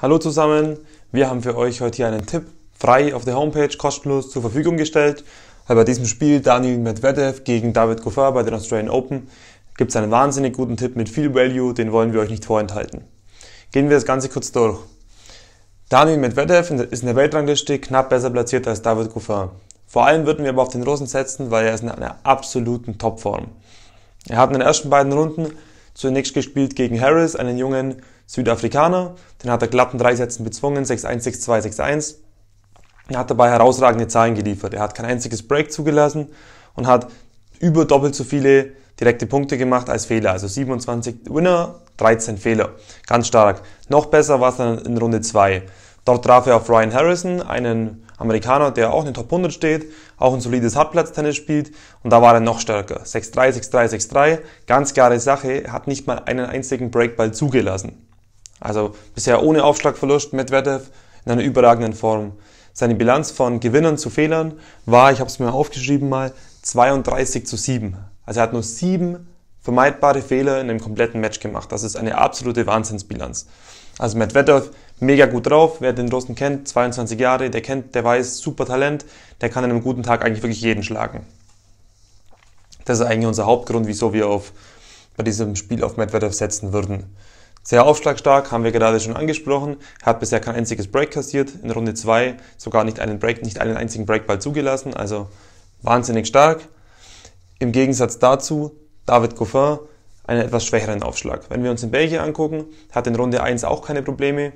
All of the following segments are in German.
Hallo zusammen, wir haben für euch heute hier einen Tipp frei auf der Homepage kostenlos zur Verfügung gestellt. Weil bei diesem Spiel Daniel Medvedev gegen David Goffin bei den Australian Open gibt es einen wahnsinnig guten Tipp mit viel Value, den wollen wir euch nicht vorenthalten. Gehen wir das Ganze kurz durch. Daniel Medvedev ist in der Weltrangliste knapp besser platziert als David Goffin. Vor allem würden wir aber auf den Rosen setzen, weil er ist in einer absoluten Topform. Er hat in den ersten beiden Runden Zunächst gespielt gegen Harris, einen jungen Südafrikaner. Den hat er glatten in drei Sätzen bezwungen, 6-1, 6-2, 6-1. Er hat dabei herausragende Zahlen geliefert. Er hat kein einziges Break zugelassen und hat über doppelt so viele direkte Punkte gemacht als Fehler. Also 27 Winner, 13 Fehler. Ganz stark. Noch besser war es dann in Runde 2. Dort traf er auf Ryan Harrison, einen Amerikaner, der auch in den Top 100 steht, auch ein solides Hartplatztennis spielt und da war er noch stärker. 6-3, 6-3, 6-3, ganz klare Sache, er hat nicht mal einen einzigen Breakball zugelassen. Also bisher ohne Aufschlagverlust, Medvedev in einer überragenden Form. Seine Bilanz von Gewinnern zu Fehlern war, ich habe es mir aufgeschrieben mal, 32 zu 7. Also er hat nur 7 vermeidbare Fehler in einem kompletten Match gemacht. Das ist eine absolute Wahnsinnsbilanz. Also Medvedev mega gut drauf. Wer den Russen kennt, 22 Jahre, der kennt, der weiß, super Talent, der kann an einem guten Tag eigentlich wirklich jeden schlagen. Das ist eigentlich unser Hauptgrund, wieso wir auf, bei diesem Spiel auf Medvedev setzen würden. Sehr aufschlagstark, haben wir gerade schon angesprochen. Er Hat bisher kein einziges Break kassiert. In Runde 2 sogar nicht einen Break, nicht einen einzigen Breakball zugelassen. Also wahnsinnig stark. Im Gegensatz dazu David Goffin, einen etwas schwächeren Aufschlag. Wenn wir uns in Belgien angucken, hat in Runde 1 auch keine Probleme,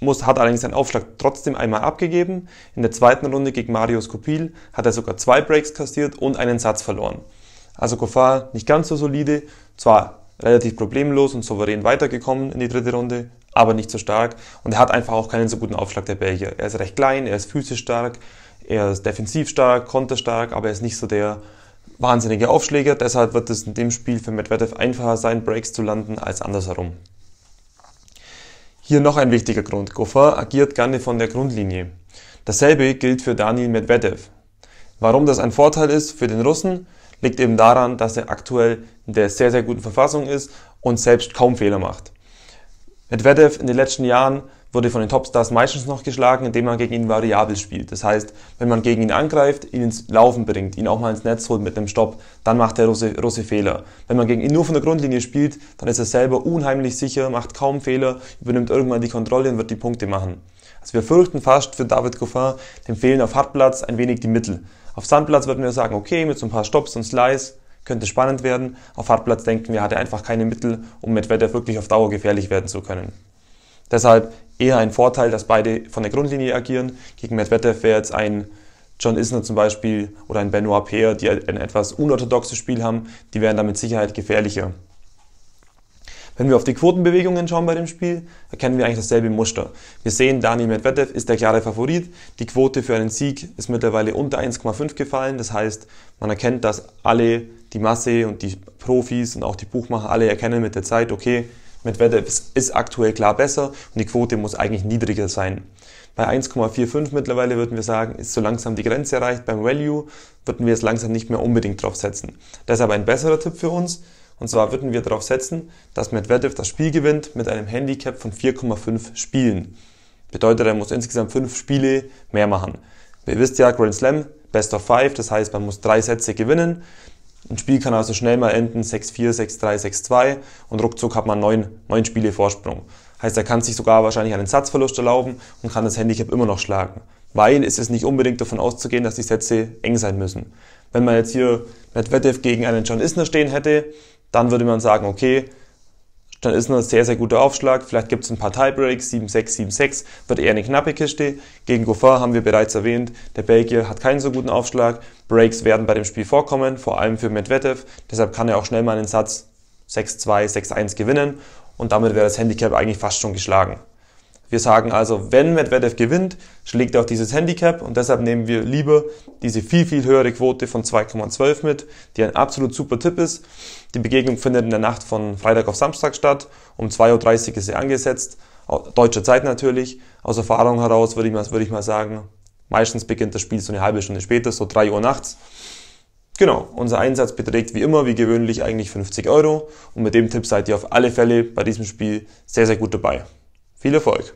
muss, hat allerdings seinen Aufschlag trotzdem einmal abgegeben. In der zweiten Runde gegen Marius Kopil hat er sogar zwei Breaks kassiert und einen Satz verloren. Also Kofar nicht ganz so solide, zwar relativ problemlos und souverän weitergekommen in die dritte Runde, aber nicht so stark. Und er hat einfach auch keinen so guten Aufschlag der Belgier. Er ist recht klein, er ist physisch stark, er ist defensiv stark, konterstark, aber er ist nicht so der wahnsinnige Aufschläge. Deshalb wird es in dem Spiel für Medvedev einfacher sein, Breaks zu landen als andersherum. Hier noch ein wichtiger Grund. Goffin agiert gerne von der Grundlinie. Dasselbe gilt für Daniel Medvedev. Warum das ein Vorteil ist für den Russen, liegt eben daran, dass er aktuell in der sehr, sehr guten Verfassung ist und selbst kaum Fehler macht. Medvedev in den letzten Jahren wurde von den Topstars meistens noch geschlagen, indem man gegen ihn variabel spielt. Das heißt, wenn man gegen ihn angreift, ihn ins Laufen bringt, ihn auch mal ins Netz holt mit einem Stopp, dann macht der Russe, Russe Fehler. Wenn man gegen ihn nur von der Grundlinie spielt, dann ist er selber unheimlich sicher, macht kaum Fehler, übernimmt irgendwann die Kontrolle und wird die Punkte machen. Also wir fürchten fast für David Goffin, dem fehlen auf Hartplatz ein wenig die Mittel. Auf Sandplatz würden wir sagen, okay, mit so ein paar Stops und Slice könnte spannend werden. Auf Hartplatz denken wir, hat er einfach keine Mittel, um mit Wetter wirklich auf Dauer gefährlich werden zu können. Deshalb eher ein Vorteil, dass beide von der Grundlinie agieren. Gegen Medvedev wäre jetzt ein John Isner zum Beispiel oder ein Benoit Peer, die ein etwas unorthodoxes Spiel haben, die wären da mit Sicherheit gefährlicher. Wenn wir auf die Quotenbewegungen schauen bei dem Spiel, erkennen wir eigentlich dasselbe Muster. Wir sehen, Daniel Medvedev ist der klare Favorit. Die Quote für einen Sieg ist mittlerweile unter 1,5 gefallen. Das heißt, man erkennt, dass alle, die Masse und die Profis und auch die Buchmacher alle erkennen mit der Zeit, okay, Medvedev ist aktuell klar besser und die Quote muss eigentlich niedriger sein. Bei 1,45 mittlerweile würden wir sagen, ist so langsam die Grenze erreicht. Beim Value würden wir es langsam nicht mehr unbedingt drauf setzen. Deshalb ein besserer Tipp für uns. Und zwar würden wir darauf setzen, dass Medvedev das Spiel gewinnt mit einem Handicap von 4,5 Spielen. Bedeutet, er muss insgesamt 5 Spiele mehr machen. Ihr wisst ja, Grand Slam, Best of 5, das heißt, man muss drei Sätze gewinnen. Ein Spiel kann also schnell mal enden 6-4, 6-3, 6-2 und ruckzuck hat man neun, neun Spiele Vorsprung. Heißt, er kann sich sogar wahrscheinlich einen Satzverlust erlauben und kann das Handicap immer noch schlagen. Weil ist es nicht unbedingt davon auszugehen, dass die Sätze eng sein müssen. Wenn man jetzt hier Medvedev gegen einen John Isner stehen hätte, dann würde man sagen, okay, dann ist nur ein sehr, sehr guter Aufschlag. Vielleicht gibt es ein paar Tiebreaks, 7-6, 7-6, wird eher eine knappe Kiste. Gegen Goffin haben wir bereits erwähnt, der Belgier hat keinen so guten Aufschlag. Breaks werden bei dem Spiel vorkommen, vor allem für Medvedev. Deshalb kann er auch schnell mal einen Satz 6-2, 6-1 gewinnen und damit wäre das Handicap eigentlich fast schon geschlagen. Wir sagen also, wenn Medvedev gewinnt, schlägt er auch dieses Handicap und deshalb nehmen wir lieber diese viel, viel höhere Quote von 2,12 mit, die ein absolut super Tipp ist. Die Begegnung findet in der Nacht von Freitag auf Samstag statt. Um 2.30 Uhr ist sie angesetzt. Deutscher Zeit natürlich. Aus Erfahrung heraus würde ich, mal, würde ich mal sagen, meistens beginnt das Spiel so eine halbe Stunde später, so 3 Uhr nachts. Genau, unser Einsatz beträgt wie immer, wie gewöhnlich, eigentlich 50 Euro. Und mit dem Tipp seid ihr auf alle Fälle bei diesem Spiel sehr, sehr gut dabei. Viel Erfolg!